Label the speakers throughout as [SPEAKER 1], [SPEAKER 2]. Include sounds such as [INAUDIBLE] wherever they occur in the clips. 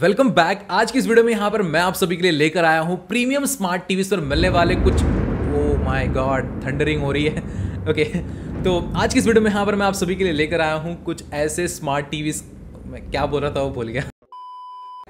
[SPEAKER 1] welcome back आज की इस वीडियो में यहाँ पर मैं आप सभी के लिए लेकर आया हूँ प्रीमियम स्मार्ट टीवी पर मिलने वाले कुछ ओ माय गॉड थंडरिंग हो रही है ओके [LAUGHS] तो आज की इस वीडियो में यहाँ पर मैं आप सभी के लिए लेकर आया हूँ कुछ ऐसे स्मार्ट टीवी मैं क्या बोल रहा था वो बोल गया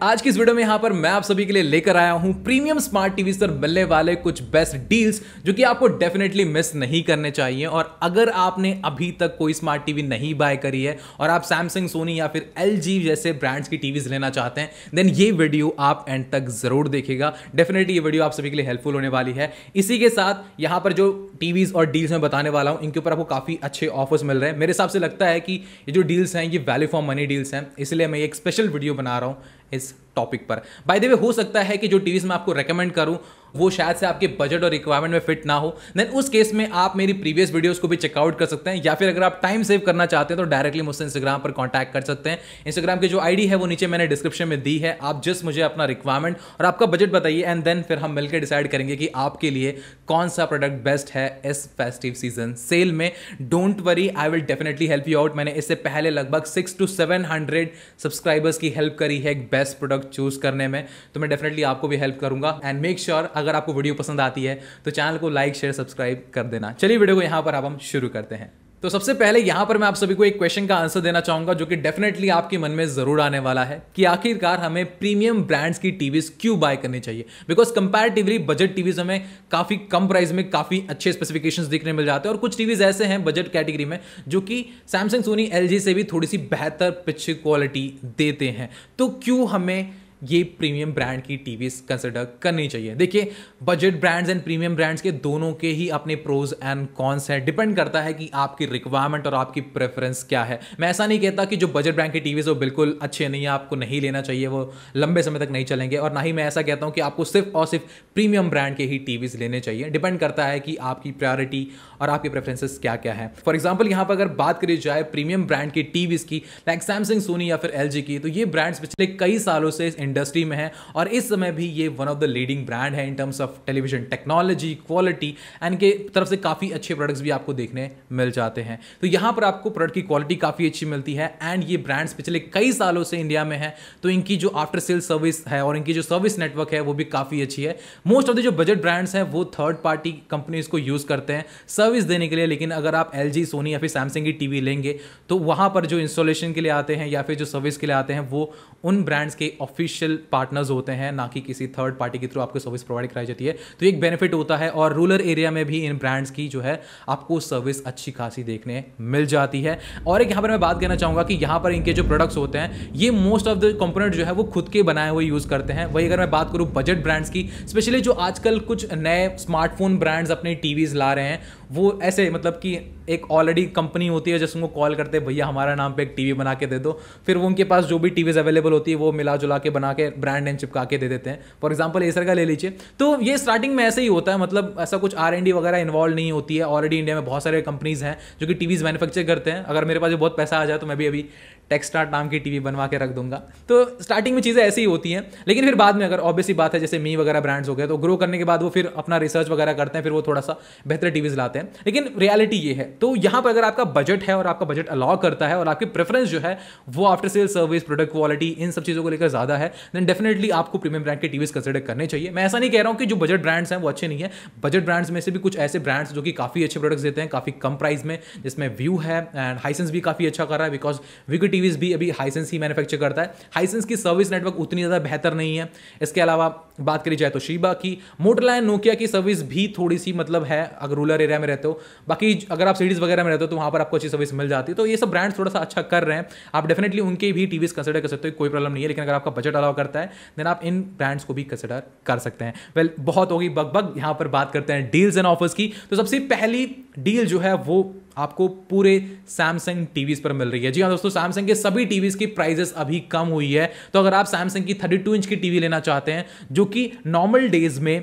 [SPEAKER 1] आज की इस वीडियो में यहां पर मैं आप सभी के लिए लेकर आया हूँ प्रीमियम स्मार्ट टीवी पर मिलने वाले कुछ बेस्ट डील्स जो कि आपको डेफिनेटली मिस नहीं करने चाहिए और अगर आपने अभी तक कोई स्मार्ट टीवी नहीं बाय करी है और आप सैमसंग सोनी या फिर एल जैसे ब्रांड्स की टीवीज लेना चाहते हैं देन ये वीडियो आप एंड तक जरूर देखेगा डेफिनेटली ये वीडियो आप सभी के लिए हेल्पफुल होने वाली है इसी के साथ यहाँ पर जो टीवीज और डील्स में बताने वाला हूँ इनके ऊपर आपको काफ़ी अच्छे ऑफर्स मिल रहे हैं मेरे हिसाब से लगता है कि ये जो डील्स हैं ये वैल्यू फॉर मनी डील्स हैं इसलिए मैं एक स्पेशल वीडियो बना रहा हूँ is टॉपिक पर बाय द वे हो सकता है कि जो टीवीज़ मैं आपको रेकमेंड करूँ वो शायद से आपके बजट और रिक्वायरमेंट में फिट ना हो देन उस केस में आप मेरी प्रीवियस वीडियोस को भी चेकआउट कर सकते हैं या फिर अगर आप टाइम सेव करना चाहते हैं तो डायरेक्टली मुझसे इंस्टाग्राम पर कॉन्टैक्ट कर सकते हैं इंस्टाग्राम की जो आईडी है वो नीचे मैंने डिस्क्रिप्शन में दी है आप जस्ट मुझे अपना रिक्वायरमेंट और आपका बजट बताइए एंड देन फिर हम मिलकर डिसाइड करेंगे कि आपके लिए कौन सा प्रोडक्ट बेस्ट है इस फेस्टिव सीजन सेल में don't worry I will definitely help you out मैंने इससे पहले लगभग six two seven hundred subscribers की हेल्प करी है एक बेस्ट प्रोडक्ट चूज़ करने में तो मैं डेफिनेटली आपको भी हेल्प करूंगा एंड मेक श्योर अगर आपको वीडियो पसंद आती है तो चैनल को लाइक शेयर सब्सक्राइब कर देना चलिए वीडियो को यहाँ पर अब हम शुरू करते हैं तो सबसे पहले यहां पर मैं आप सभी को एक क्वेश्चन का आंसर देना चाहूंगा जो कि डेफिनेटली आपके मन में जरूर आने वाला है कि आखिरकार हमें प्रीमियम ब्रांड्स की टीवीज क्यों बाय करनी चाहिए बिकॉज कंपैरेटिवली बजट टीवीज हमें काफी कम प्राइस में काफी अच्छे स्पेसिफिकेशन देखने मिल जाते हैं और कुछ टीवीज ऐसे हैं बजट कैटेगरी में जो कि सैमसंग सोनी एल से भी थोड़ी सी बेहतर पिक्चर क्वालिटी देते हैं तो क्यों हमें ये प्रीमियम ब्रांड की टीवी कंसिडर करनी चाहिए देखिए budget brands and premium brands के दोनों के ही अपने प्रोज एंड कॉन्स हैं डिपेंड करता है कि आपकी रिक्वायरमेंट और आपकी प्रेफरेंस क्या है मैं ऐसा नहीं कहता कि जो बजट ब्रांड की टीवीज़ वो बिल्कुल अच्छे नहीं है आपको नहीं लेना चाहिए वो लंबे समय तक नहीं चलेंगे और ना ही मैं ऐसा कहता हूँ कि आपको सिर्फ और सिर्फ प्रीमियम ब्रांड के ही टीवीज़ लेने चाहिए डिपेंड करता है कि आपकी प्रायोरिटी और आपकी प्रेफरेंसेस क्या क्या है फॉर एग्जाम्पल यहाँ पर अगर बात करी जाए प्रीमियम ब्रांड की टीवीज़ की लाइक सैमसंग सोनी या फिर एल की तो ये ब्रांड्स पिछले कई सालों से इंडस्ट्री में है और इस समय भी ये one of the leading brand है in terms of television technology quality and के तरफ से काफ़ी अच्छे प्रोडक्ट्स भी आपको देखने मिल जाते हैं तो यहाँ पर आपको प्रोडक्ट की क्वालिटी काफ़ी अच्छी मिलती है एंड ये ब्रांड्स पिछले कई सालों से इंडिया में है तो इनकी जो आफ्टर सेल सर्विस है और इनकी जो सर्विस नेटवर्क है वो भी काफ़ी अच्छी है मोस्ट ऑफ द जो बजट ब्रांड्स हैं वो थर्ड पार्टी कंपनीज को यूज़ करते हैं सर्विस देने के लिए लेकिन अगर आप एल सोनी या फिर सैमसंग की टीवी लेंगे तो वहाँ पर जो इंस्टॉलेशन के लिए आते हैं या फिर जो सर्विस के लिए आते हैं वो उन ब्रांड्स के ऑफिस ऑफिशियल पार्टनर्स होते हैं ना कि किसी थर्ड पार्टी के थ्रू आपको सर्विस प्रोवाइड कराई जाती है तो एक बेनिफिट होता है और रूरल एरिया में भी इन ब्रांड्स की जो है आपको सर्विस अच्छी खासी देखने मिल जाती है और एक यहाँ पर मैं बात कहना चाहूँगा कि यहाँ पर इनके जो प्रोडक्ट्स होते हैं ये मोस्ट ऑफ द कंपोनेंट जो है वो खुद के बनाए हुए यूज़ करते हैं वही अगर मैं बात करूँ बजट ब्रांड्स की स्पेशली जो आजकल कुछ नए स्मार्टफोन ब्रांड्स अपने टीवीज ला रहे हैं वो ऐसे मतलब कि एक ऑलरेडी कंपनी होती है जिसको कॉल करते हैं भैया हमारा नाम पे एक टीवी बना के दे दो फिर वो उनके पास जो भी टीवीज अवेलेबल होती है वो मिला जुला के बना बना के ब्रांड नेम चिपका के दे देते हैं फॉर एग्जाम्पल एसर का ले लीजिए तो ये स्टार्टिंग में ऐसे ही होता है मतलब ऐसा कुछ आर एंड वगैरह इन्वॉल्व नहीं होती है ऑलरेडी इंडिया में बहुत सारे कंपनीज हैं जो कि टीवीज मैन्युफैक्चर करते हैं अगर मेरे पास बहुत पैसा आ जाए तो मैं भी अभी टेक्सटार्ट नाम की टीवी बनवा के रख दूंगा तो स्टार्टिंग में चीज़ें ऐसी ही होती हैं लेकिन फिर बाद में अगर ऑब्वियसली बात है जैसे मी वगैरह ब्रांड्स हो गए तो ग्रो करने के बाद वो फिर अपना रिसर्च वगैरह करते हैं फिर वो थोड़ा सा बेहतर टीवीज लाते हैं लेकिन रियलिटी ये है तो यहाँ पर अगर आपका बजट है और आपका बजट अलाउ करता है और आपकी प्रेफरेंस जो है वो after sale service product quality इन सब चीज़ों को लेकर ज़्यादा है देन डेफिनेटली आपको प्रीमियम ब्रांड के टीवीज कंसिडर करने चाहिए मैं ऐसा नहीं कह रहा हूँ कि जो बजट ब्रांड्स हैं वो अच्छे नहीं है बजट ब्रांड्स में से भी कुछ ऐसे ब्रांड्स जो कि काफ़ी अच्छे प्रोडक्ट्स देते हैं काफ़ी कम प्राइस में जिसमें व्यू है एंड हाइसेंस भी काफ़ी अच्छा कर रहा है बिकॉज विकेट टीवीज भी अभी हाइसेंस ही मैन्युफैक्चर करता है हाइसेंस की सर्विस नेटवर्क उतनी ज़्यादा बेहतर नहीं है इसके अलावा बात करी जाए तो शीबा की मोटरलाइन नोकिया की सर्विस भी थोड़ी सी मतलब है अगर रूरल एरिया में रहते हो बाकी अगर आप सिटीज़ वगैरह में रहते हो तो वहाँ पर आपको अच्छी सर्विस मिल जाती है तो ये सब ब्रांड्स थोड़ा सा अच्छा कर रहे हैं आप डेफिनेटली उनके भी टीवीज कंसिडर कर सकते हो कोई प्रॉब्लम नहीं है लेकिन अगर आपका बजट अलाउ करता है देन आप इन ब्रांड्स को भी कंसिडर कर सकते हैं वेल बहुत होगी बग बग यहाँ पर बात करते हैं डील्स एंड ऑफर्स की तो सबसे पहली डील जो है वो आपको पूरे सैमसंग टीवीज पर मिल रही है जी हाँ दोस्तों सैमसंग के सभी टीवीज की प्राइजेस अभी कम हुई है तो अगर आप सैमसंग की 32 इंच की टीवी लेना चाहते हैं जो कि नॉर्मल डेज में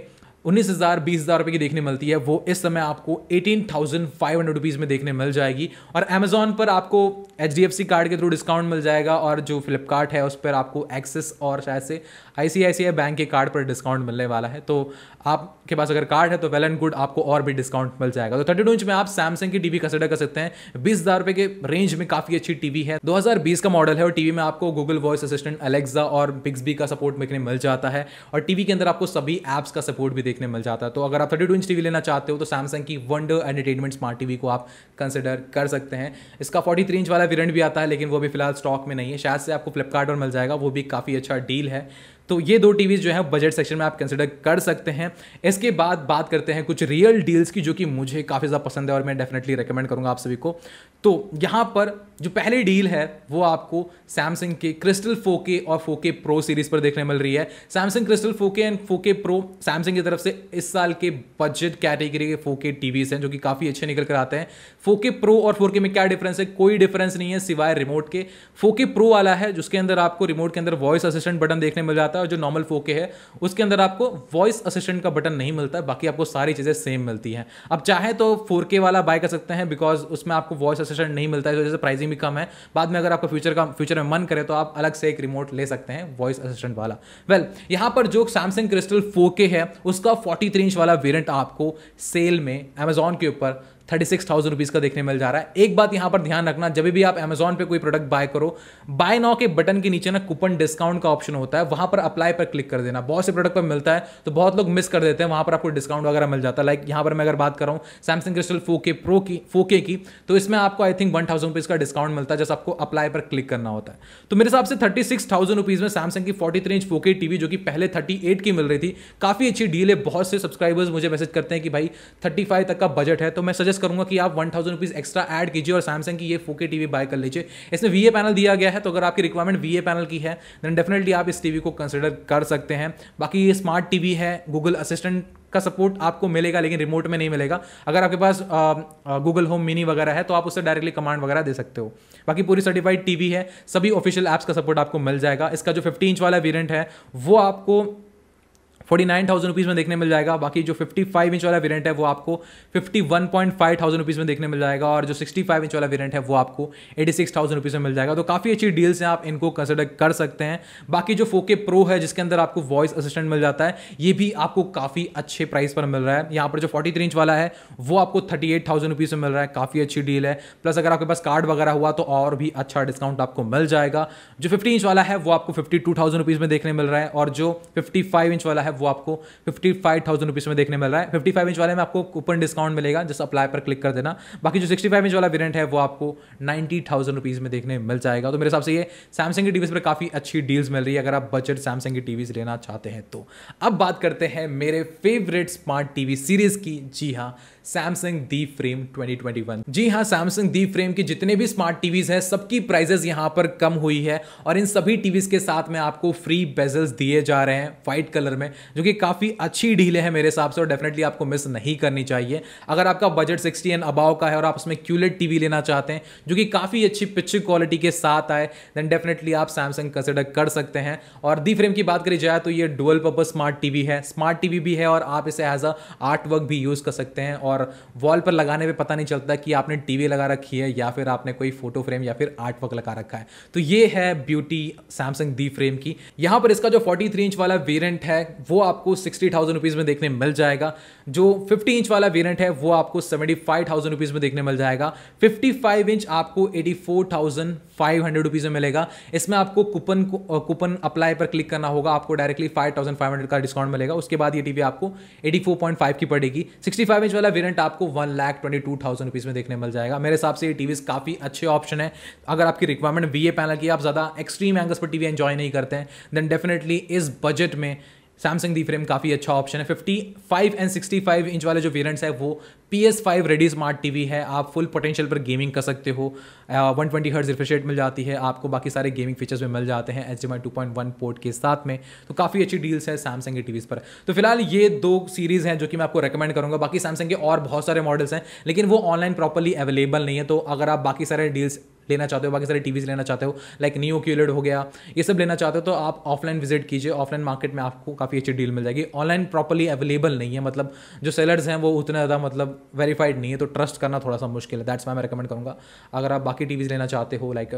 [SPEAKER 1] उन्नीस हज़ार बीस हज़ार रुपये की देखने मिलती है वो इस समय आपको eighteen thousand five hundred rupees में देखने मिल जाएगी और अमेजोन पर आपको H D F C card के थ्रू डिस्काउंट मिल जाएगा और जो फ्लिपकार्ट है उस पर आपको एक्सेस और शायद से I C I C I bank के कार्ड पर डिस्काउंट मिलने वाला है तो आप आपके पास अगर कार्ड है तो वेल एंड गुड आपको और भी डिस्काउंट मिल जाएगा तो थर्टी टू इंच में आप सैमसंग की टीवी कंसिडर कर सकते हैं बीस हजार रुपए के रेंज में काफी अच्छी टीवी है 2020 का मॉडल है और टीवी में आपको गूगल वॉइस असिस्टेंट अलेक्सा और बिक्सबी का सपोर्ट देखने मिल जाता है और टीवी के अंदर आपको सभी एप्स का सपोर्ट भी देखने मिल जाता है तो अगर आप थर्टी टू इंच टीवी लेना चाहते हो तो सैमसंग की वंडर एंटरटेनमेंट स्मार्ट टीवी को आप कंसिडर कर सकते हैं इसका फोर्टी थ्री इंच वाला वेरियंट भी आता है लेकिन वो भी फिलहाल स्टॉक में नहीं है शायद से आपको फ्लिपकार्ट और मिल जाएगा वो भी काफ़ी अच्छा डील है तो ये दो टीवी जो है बजट सेक्शन में आप कंसिडर कर सकते हैं इसके बाद बात करते हैं कुछ रियल डील्स की जो कि मुझे काफ़ी ज़्यादा पसंद है और मैं डेफिनेटली रिकमेंड करूंगा आप सभी को तो यहां पर जो पहली डील है वो आपको सैमसंग के क्रिस्टल फोके और फोके प्रो सीरीज़ पर देखने मिल रही है Samsung crystal four K and four K pro Samsung की तरफ से इस साल के बजट कैटेगरी के फोके टीवीज़ हैं जो कि काफ़ी अच्छे निकल कर आते हैं फोके प्रो और फोके में क्या डिफरेंस है कोई डिफरेंस नहीं है सिवाय रिमोट के फोके प्रो वाला है जिसके अंदर आपको रिमोट के अंदर वॉइस असिस्टेंट बटन देखने मिल जाता है है और जो नॉर्मल फोर है उसके अंदर आपको वॉइस असिस्टेंट का बटन नहीं मिलता है बाकी आपको सारी चीज़ें सेम मिलती हैं अब चाहे तो फोर वाला बाय कर सकते हैं बिकॉज उसमें आपको वॉइस असिस्टेंट नहीं मिलता है तो जैसे प्राइसिंग भी कम है बाद में अगर आपको फ्यूचर का फ्यूचर में मन करे तो आप अलग से एक रिमोट ले सकते हैं वॉइस असिस्टेंट वाला वेल well, यहाँ पर जो सैमसंग क्रिस्टल फोके है उसका फोर्टी इंच वाला वेरियंट आपको सेल में अमेजोन के ऊपर थर्टी सिक्स थाउजेंड रुपीज़ का देखने मिल जा रहा है एक बात यहाँ पर ध्यान रखना जब भी आप अमेजॉन पे कोई प्रोडक्ट बाय करो बाय नाउ के बटन के नीचे ना कूपन डिस्काउंट का ऑप्शन होता है वहाँ पर अप्लाई पर क्लिक कर देना बहुत से प्रोडक्ट पर मिलता है तो बहुत लोग मिस कर देते हैं वहाँ पर आपको डिस्काउंट वगैरह मिल जाता है लाइक यहाँ पर मैं अगर बात करूं सैमसंग क्रिस्टल फो के प्रो की फो के की तो इसमें आपको I think one thousand rupees का डिस्काउंट मिलता है जैसे आपको अप्लाई पर क्लिक करना होता है तो मेरे हिसाब से थर्टी सिक्स थाउजेंड रुपीज़ में सैमसंग की forty three inch four K TV जो कि पहले थर्टी एट की मिल रही थी काफ़ी अच्छी डील है बहुत से सब्सक्राइबर्स मुझे मैसेज करते हैं कि भाई थर्टी फाइव तक का बजट है तो मैं सजेस्ट सजेस्ट करूंगा कि आप one thousand rupees extra add कीजिए और सैमसंग की ये फोके टीवी बाय कर लीजिए इसमें वी पैनल दिया गया है तो अगर आपकी रिक्वायरमेंट वी पैनल की है देन डेफिनेटली आप इस टीवी को कंसिडर कर सकते हैं बाकी ये स्मार्ट टीवी है गूगल असिस्टेंट का सपोर्ट आपको मिलेगा लेकिन रिमोट में नहीं मिलेगा अगर आपके पास गूगल होम मिनी वगैरह है तो आप उससे डायरेक्टली कमांड वगैरह दे सकते हो बाकी पूरी सर्टिफाइड टीवी है सभी ऑफिशियल ऐप्स का सपोर्ट आपको मिल जाएगा इसका जो 15 इंच वाला वेरिएंट है वो आपको फोर्टी नाइन थाउजेंड रुपीज़ में देखने मिल जाएगा बाकी जो फिफ्टी फाइव इंच वाला वेरियंट है वो आपको fifty one point five thousand rupees में देखने मिल जाएगा और जो सिक्सटी फाइव इंच वाला वेरियंट है वो आपको एटी सिक्स थाउजेंड रुपीज़ में मिल जाएगा तो काफ़ी अच्छी डील्स हैं आप इनको कंसिडर कर सकते हैं बाकी जो फोके प्रो है जिसके अंदर आपको वॉइस असिस्टेंट मिल जाता है ये भी आपको काफ़ी अच्छे प्राइस पर मिल रहा है यहाँ पर जो फोर्टी थ्री इंच वाला है वो आपको थर्टी एट थाउजेंड रुपीज़ में मिल रहा है काफ़ी अच्छी डील है प्लस अगर आपके पास कार्ड वगैरह हुआ तो और भी अच्छा डिस्काउंट आपको मिल जाएगा जो फिफ्टी इंच वाला है वो आपको फिफ्टी टू थाउजेंड रुपीज़ में देखने मिल रहा है और जो फिफ्टी फाइव इंच वाला है है वो आपको फिफ्टी फाइव थाउजेंड रुपीज़ में देखने मिल रहा है फिफ्टी फाइव इंच वाले में आपको कूपन डिस्काउंट मिलेगा जस्ट अप्लाई पर क्लिक कर देना बाकी जो सिक्सटी फाइव इंच वाला वेरियंट है वो आपको नाइन्टी थाउजेंड रुपीज़ में देखने मिल जाएगा तो मेरे हिसाब से ये सैमसंग की टीवीज़ पर काफ़ी अच्छी डील्स मिल रही है अगर आप बजट सैमसंग की टीवीज़ लेना चाहते हैं तो अब बात करते हैं मेरे फेवरेट स्मार्ट टीवी सीरीज़ की जी हाँ सैमसंग दी फ्रेम 2021 जी हाँ सैमसंग दी फ्रेम की जितने भी स्मार्ट टीवीज हैं सबकी प्राइजेस यहाँ पर कम हुई है और इन सभी टीवीज के साथ में आपको फ्री बेजल्स दिए जा रहे हैं वाइट कलर में जो कि काफ़ी अच्छी डील है मेरे हिसाब से और डेफिनेटली आपको मिस नहीं करनी चाहिए अगर आपका बजट सिक्सटी एंड अबाव का है और आप उसमें क्यूलेट टीवी लेना चाहते हैं जो कि काफ़ी अच्छी पिक्चर क्वालिटी के साथ आए देन डेफिनेटली आप सैमसंग कंसिडर कर सकते हैं और दी फ्रेम की बात करी जाए तो ये डुअल पर्पज स्मार्ट टीवी है स्मार्ट टीवी भी है और आप इसे एज अ आर्ट वर्क भी यूज़ कर सकते हैं और और वॉल पर लगाने पे पता नहीं चलता कि आपने टीवी लगा रखी है या फिर आपने कोई फोटो फ्रेम या फिर आर्ट वर्क लगा रखा है तो ये है ब्यूटी सैमसंग दी फ्रेम की यहाँ पर इसका जो 43 इंच वाला वेरियंट है वो आपको सिक्सटी थाउजेंड रुपीज़ में देखने मिल जाएगा जो 50 इंच वाला वेरियंट है वो आपको सेवेंटी फाइव थाउजेंड रुपीज़ में देखने मिल जाएगा 55 इंच आपको eighty four thousand five hundred rupees में मिलेगा इसमें आपको कूपन कूपन अप्लाई पर क्लिक करना होगा आपको directly five thousand five hundred का डिस्काउंट मिलेगा उसके बाद ये टीवी आपको एटी फोर पॉइंट फाइव की पड़ेगी सिक्सटी फाइव इंच वाला वेरियंट आपको one lakh twenty two thousand rupees में देखने मिल जाएगा मेरे हिसाब से ये टीवीज काफ़ी अच्छे ऑप्शन है अगर आपकी रिक्वायरमेंट वी ए पैनल की आप ज़्यादा एक्सट्रीम एंगल्स पर टीवी एंजॉय नहीं करते हैं देन डेफिनेटली इस बजट में सैमसंग दी फ्रेम काफ़ी अच्छा ऑप्शन है 55 एंड 65 इंच वाले जो वेरियंट्स है वो P S five ready smart T V है आप फुल पोटेंशियल पर गेमिंग कर सकते हो वन ट्वेंटी हर्ट रिफ्रेश मिल जाती है आपको बाकी सारे गेमिंग फीचर्स भी मिल जाते हैं H D two point one port के साथ में तो काफ़ी अच्छी डील्स है सैमसंग की टीवीज़ पर तो फिलहाल ये दो सीरीज़ हैं जो कि मैं आपको रिकमेंड करूँगा बाकी सैमसंग के और बहुत सारे मॉडल्स हैं लेकिन वो ऑनलाइन प्रॉपरली अवेलेबल नहीं है तो अगर आप बाकी सारे डील्स लेना चाहते हो बाकी सारी टीवीज़ लेना चाहते हो लाइक न्यू क्यूलेड हो गया ये सब लेना चाहते हो तो आप ऑफलाइन विजिट कीजिए ऑफलाइन मार्केट में आपको काफ़ी अच्छी डील मिल जाएगी ऑनलाइन प्रॉपरली अवेलेबल नहीं है मतलब जो सेलर्स हैं वो उतना ज़्यादा मतलब वेरीफाइड नहीं है तो ट्रस्ट करना थोड़ा सा मुश्किल है दैट्स वाई मैं रिकमेंड करूँगा अगर आप बाकी टीवीज़ लेना चाहते हो like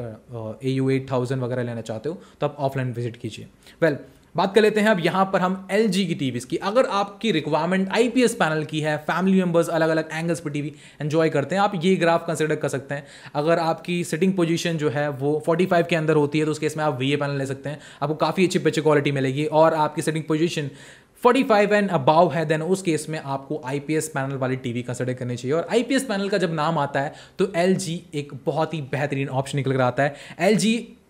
[SPEAKER 1] A U eight thousand वगैरह लेना चाहते हो तो आप ऑफलाइन विजिट कीजिए वेल well, बात कर लेते हैं अब यहाँ पर हम एल की टीवीज़ की अगर आपकी रिक्वायरमेंट आई पैनल की है फैमिली मेंबर्स अलग अलग एंगल्स पर टीवी एंजॉय करते हैं आप ये ग्राफ कंसिडर कर सकते हैं अगर आपकी सिटिंग पोजीशन जो है वो 45 के अंदर होती है तो उस केस में आप वी पैनल ले सकते हैं आपको काफ़ी अच्छी पिक्चर क्वालिटी मिलेगी और आपकी सिटिंग पोजिशन 45 एंड अबाव है देन उस केस में आपको आईपीएस पैनल वाली टीवी कंसिडर करनी चाहिए और आईपीएस पैनल का जब नाम आता है तो एल एक बहुत ही बेहतरीन ऑप्शन निकल कर आता है एल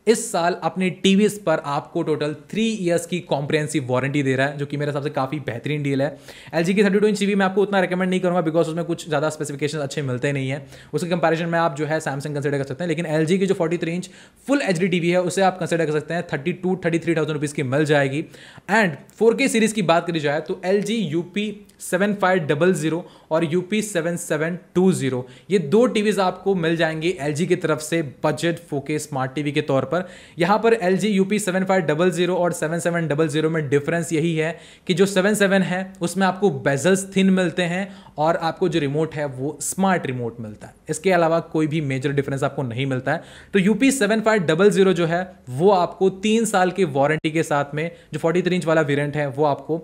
[SPEAKER 1] इस साल अपने टी पर आपको टोटल थ्री ईयर्स की कॉम्प्रेंसिव वारंटी दे रहा है जो कि मेरे हिसाब से काफ़ी बेहतरीन डील है एल जी की थर्टी टू इंच टी मैं आपको उतना रिकमेंड नहीं करूँगा बिकॉज उसमें कुछ ज़्यादा स्पेसिफिकेशन अच्छे मिलते नहीं है उसके कंपेरिजन में आप जो है सैमसंग कंसिडर कर सकते हैं लेकिन एल की जो forty three inch full H D TV है उसे आप कंसिडर कर सकते हैं thirty two thirty three thousand rupees की मिल जाएगी एंड फोर के सीरीज़ की बात करी जाए तो L G UP seven five double zero और UP seven seven two zero ये दो टीवीज़ आपको मिल जाएंगी एल की तरफ से बजट फोके स्मार्ट टीवी के तौर पर पर यहां पर L G UP seven five double zero और सेवन सेवन डबल जीरो में डिफरेंस यही है कि जो सेवन सेवन है उसमें आपको बेजल्स थिन मिलते हैं और आपको जो रिमोट है वो स्मार्ट रिमोट मिलता है इसके अलावा कोई भी मेजर डिफरेंस आपको नहीं मिलता है तो UP seven five double zero जो है वो आपको तीन साल की वारंटी के साथ में जो फोर्टी थ्री इंच वाला वेरियंट है वो आपको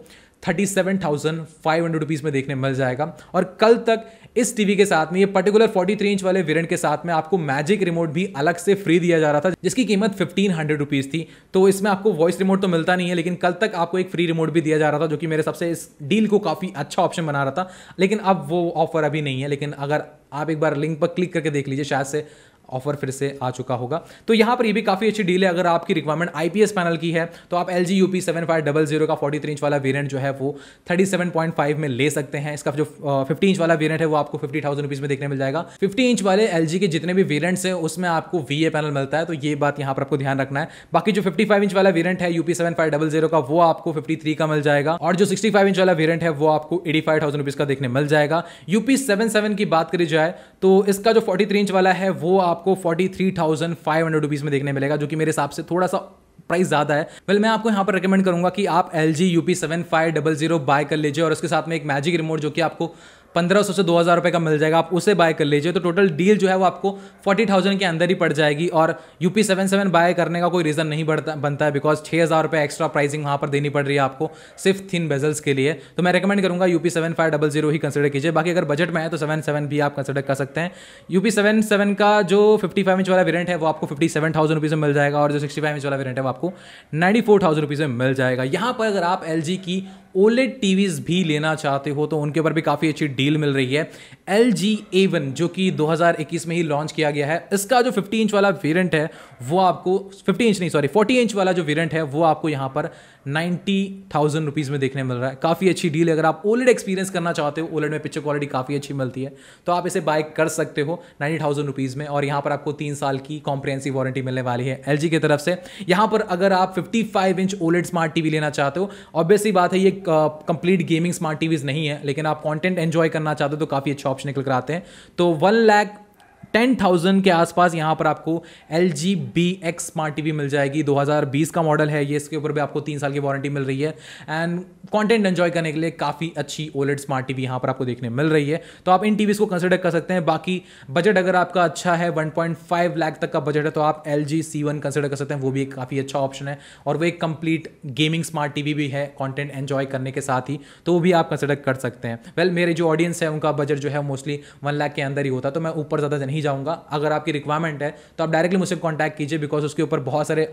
[SPEAKER 1] thirty seven thousand five hundred rupees में देखने मिल जाएगा और कल तक इस टीवी के साथ में ये पर्टिकुलर थ्री इंच वाले वेरिएंट के साथ में आपको मैजिक रिमोट भी अलग से फ्री दिया जा रहा था जिसकी कीमत फिफ्टीन हंड्रेड रुपीज़ थी तो इसमें आपको वॉइस रिमोट तो मिलता नहीं है लेकिन कल तक आपको एक फ्री रिमोट भी दिया जा रहा था जो कि मेरे सबसे इस डील को काफ़ी अच्छा ऑप्शन बना रहा था लेकिन अब वो ऑफर अभी नहीं है लेकिन अगर आप एक बार लिंक पर क्लिक करके देख लीजिए शायद से ऑफर फिर से आ चुका होगा तो यहाँ पर ये भी काफ़ी अच्छी डील है अगर आपकी रिक्वायरमेंट आईपीएस पैनल की है तो आप L G UP seven five double zero का फोर्टी थ्री इंच वाला वेरियंट जो है वो थर्टी सेवन पॉइंट फाइव में ले सकते हैं इसका जो फिफ्टी इंच वाला वेरियंट है वो आपको फिफ्टी थाउजेंड रुपीज़ में देखने मिल जाएगा फिफ्टी इंच वाले एल के जितने भी वेरियंट्स हैं उसमें आपको वी ए पैनल मिलता है तो ये बात यहां पर आपको ध्यान रखना है बाकी जो फिफ्टी फाइव इंच वाला वेरियंट है UP seven five double zero का वो आपको फिफ्टी थ्री का मिल जाएगा और जो सिक्सटी इंच वाला वेरियंट है वो आपको एटी फाइव थाउजेंड रुपीज़ का देखने मिल जाएगा यूपी सेवन सेवन की बात करी जाए तो इसका जो फोर्टी थ्री इंच वाला है वो आप आपको forty three thousand five hundred rupees में देखने मिलेगा जो कि मेरे हिसाब से थोड़ा सा प्राइस ज़्यादा है वेल well, मैं आपको यहाँ पर रिकमेंड करूंगा कि आप L G UP seven five double zero buy कर लीजिए और उसके साथ में एक मैजिक रिमोट जो कि आपको पंद्रह सौ से दो हज़ार रुपये का मिल जाएगा आप उसे बाय कर लीजिए तो टोटल डील जो है वो आपको फोर्टी थाउजेंड के अंदर ही पड़ जाएगी और U P seven seven buy करने का कोई रीज़न नहीं बढ़ता बनता है बिकॉज छः हज़ार रुपये एक्स्ट्रा प्राइसिंग वहाँ पर देनी पड़ रही है आपको सिर्फ थिन बेजल्स के लिए तो मैं रिकमेंड करूँगा U P seven five double zero ही कंसिडर कीजिए बाकी अगर बजट में है तो सेवन सेवन भी आप कंसिडर कर सकते हैं यू पी सेवन सेवन का जो फिफ्टी फाइव इंच वाला वेरियंट है वो आपको फिफ्टी सेवन थाउजेंड रुपीज़ में मिल जाएगा और जो सिक्सटी फाइव इंच वाला वेरियंट है वो आपको नाइन्टी फोर थाउजेंड रुपीज़ में मिल जाएगा यहाँ पर अगर आप एल जी की ओलेट टीवीज भी लेना चाहते हो तो उनके ऊपर भी काफ़ी अच्छी डील मिल रही है एल जी एवन जो कि 2021 में ही लॉन्च किया गया है इसका जो 15 इंच वाला वेरियंट है वो आपको 15 इंच नहीं सॉरी 40 इंच वाला जो वेरियंट है वो आपको यहाँ पर नाइन्टी थाउजेंड रुपीज़ में देखने मिल रहा है काफ़ी अच्छी डील है अगर आप ओलेड एक्सपीरियंस करना चाहते हो ओलेड में पिक्चर क्वालिटी काफ़ी अच्छी मिलती है तो आप इसे बाय कर सकते हो नाइन्टी थाउजेंड रुपीज़ में और यहाँ पर आपको तीन साल की कॉम्प्रहेंसिव वारंटी मिलने वाली है एल की तरफ से यहाँ पर अगर आप fifty five inch OLED smart TV लेना चाहते हो ऑब्वियसली बात है ये कंप्लीट गेमिंग स्मार्ट टीवीज नहीं है लेकिन आप कॉन्टेंट एन्जॉय करना चाहते हो तो काफ़ी अच्छा ऑप्शन निकल कर आते हैं तो वन लैख टेन थाउजेंड के आसपास यहाँ पर आपको L G B X smart TV मिल जाएगी 2020 का मॉडल है ये इसके ऊपर भी आपको तीन साल की वारंटी मिल रही है एंड कंटेंट एंजॉय करने के लिए काफ़ी अच्छी ओलेड स्मार्ट टीवी यहाँ पर आपको देखने मिल रही है तो आप इन टीवीज़ को कंसिडर कर सकते हैं बाकी बजट अगर आपका अच्छा है फाइव लैख तक का बजट है तो आप L G C one consider कर सकते हैं वो भी एक काफ़ी अच्छा ऑप्शन है और वो एक कंप्लीट गेमिंग स्मार्ट टीवी भी है कॉन्टेंट एंजॉय करने के साथ ही तो वो भी आप कंसिडर कर सकते हैं वेल well, मेरे जो ऑडियंस है उनका बजट जो है मोस्टली वन लाख के अंदर ही होता है तो मैं ऊपर ज़्यादा नहीं नहीं जाऊँगा अगर आपकी रिक्वायरमेंट है तो आप डायरेक्टली मुझसे कॉन्टैक्ट कीजिए बिकॉज उसके ऊपर बहुत सारे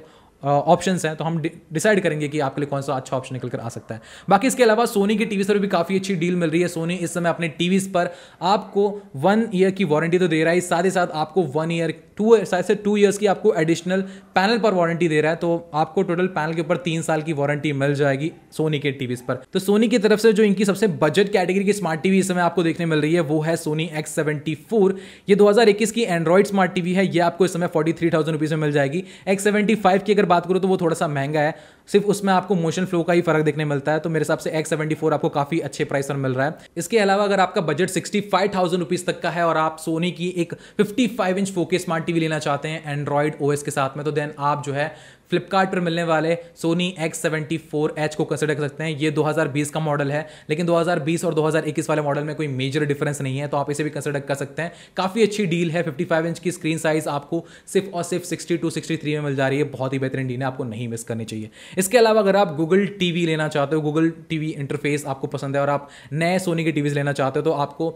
[SPEAKER 1] ऑप्शंस हैं तो हम डिसाइड करेंगे कि आपके लिए कौन सा अच्छा ऑप्शन निकल कर आ सकता है बाकी इसके अलावा सोनी की टीवी पर भी काफ़ी अच्छी डील मिल रही है सोनी इस समय अपने टीवीज़ पर आपको वन ईयर की वारंटी तो दे रहा है साथ ही साथ आपको वन ईयर टू साइड से टू ईयर्स की आपको एडिशनल पैनल पर वारंटी दे रहा है तो आपको टोटल पैनल के ऊपर तीन साल की वारंटी मिल जाएगी सोनी के टीवीज़ पर तो सोनी की तरफ से जो इनकी सबसे बजट कैटेगरी की स्मार्ट टीवी इस समय आपको देखने मिल रही है वो है सोनी एक्स सेवेंटी फोर ये दो की एंड्रॉइड स्मार्ट टीवी है ये आपको इस समय फोर्टी थ्री थाउजेंड रुपीज़ में मिल जाएगी एक्स सेवेंटी फाइव की अगर बात करूँ तो वो थोड़ा सा महंगा है सिर्फ उसमें आपको मोशन फ्लो का ही फर्क देखने मिलता है तो मेरे हिसाब से एक्स सेवेंटी फोर आपको काफी अच्छे प्राइस पर मिल रहा है इसके अलावा अगर आपका budget sixty five thousand rupees तक का है और आप सोनी की एक fifty five inch four K smart TV लेना चाहते हैं एंड्रॉइड एस के साथ में तो देन आप जो है फ्लिपकार्ट पर मिलने वाले Sony X seventy four H को कंसिडर कर सकते हैं ये 2020 का मॉडल है लेकिन 2020 और 2021 वाले मॉडल में कोई मेजर डिफरेंस नहीं है तो आप इसे भी कंसिडर कर सकते हैं काफ़ी अच्छी डील है 55 इंच की स्क्रीन साइज आपको सिर्फ और सिर्फ सिक्सटी टू 63 में मिल जा रही है बहुत ही बेहतरीन डील है आपको नहीं मिस करनी चाहिए इसके अलावा अगर आप गूगल टीवी लेना चाहते हो गूगल टीवी इंटरफेस आपको पसंद है और आप नए सोनी के टीवीज लेना चाहते हो तो आपको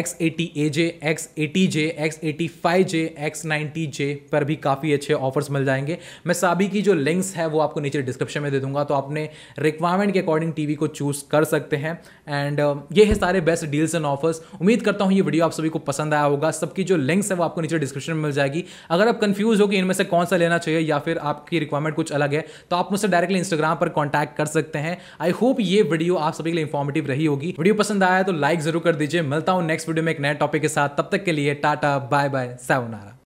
[SPEAKER 1] X eighty A J X eighty J X eighty five J X ninety J पर भी काफ़ी अच्छे ऑफर्स मिल जाएंगे मैं सभी की जो लिंक्स है वो आपको नीचे डिस्क्रिप्शन में दे दूंगा तो आपने रिक्वायरमेंट के अकॉर्डिंग टीवी को चूज़ कर सकते हैं एंड uh, ये है सारे बेस्ट डील्स एंड ऑफर्स उम्मीद करता हूँ ये वीडियो आप सभी को पसंद आया होगा सबकी जो लिंक्स है वो आपको नीचे डिस्क्रिप्शन में मिल जाएगी अगर आप कन्फ्यूज हो कि इनमें से कौन सा लेना चाहिए या फिर आपकी रिक्वायरमेंट कुछ अलग है तो आप मुझसे डायरेक्ट डायरेक्टली इंस्टाग्राम पर कॉन्टैक्ट कर सकते हैं आई होप ये वीडियो आप सभी के लिए इन्फॉर्मेटिव रही होगी वीडियो पसंद आया तो लाइक जरूर कर दीजिए मिलता हूं नेक्स्ट वीडियो में एक नए टॉपिक के साथ तब तक के लिए टाटा बाय बाय सावनारा